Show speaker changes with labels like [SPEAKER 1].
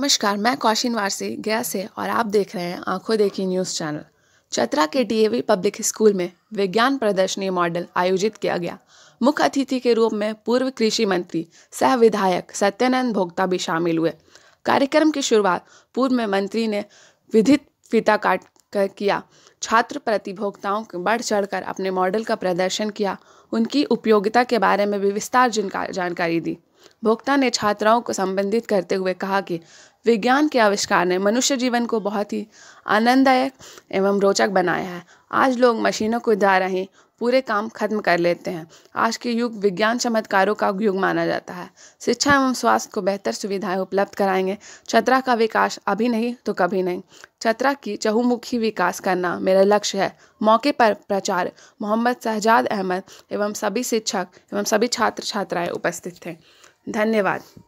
[SPEAKER 1] नमस्कार मैं कौशिन वारसी गया से और आप देख रहे हैं आंखों देखी न्यूज़ चैनल चतरा के टीएवी पब्लिक स्कूल में विज्ञान प्रदर्शनी मॉडल आयोजित किया गया मुख्य अतिथि के रूप में पूर्व कृषि मंत्री सह विधायक सत्यानंद भोक्ता भी शामिल हुए कार्यक्रम की शुरुआत पूर्व में मंत्री ने विधित फीता काट कर किया छात्र प्रतिभोक्ताओं को बढ़ चढ़कर अपने मॉडल का प्रदर्शन किया उनकी उपयोगिता के बारे में भी विस्तार जानकारी दी भोक्ता ने छात्राओं को संबंधित करते हुए कहा कि विज्ञान के आविष्कार ने मनुष्य जीवन को बहुत ही आनंददायक एवं रोचक बनाया है आज लोग मशीनों के द्वारा ही पूरे काम खत्म कर लेते हैं आज के युग विज्ञान चमत्कारों का युग माना जाता है शिक्षा एवं स्वास्थ्य को बेहतर सुविधाएं उपलब्ध कराएंगे चतरा का विकास अभी नहीं तो कभी नहीं चतरा की चहुमुखी विकास करना मेरा लक्ष्य है मौके पर प्रचार मोहम्मद शहजाद अहमद एवं सभी शिक्षक एवं सभी छात्र छात्राएं उपस्थित थे धन्यवाद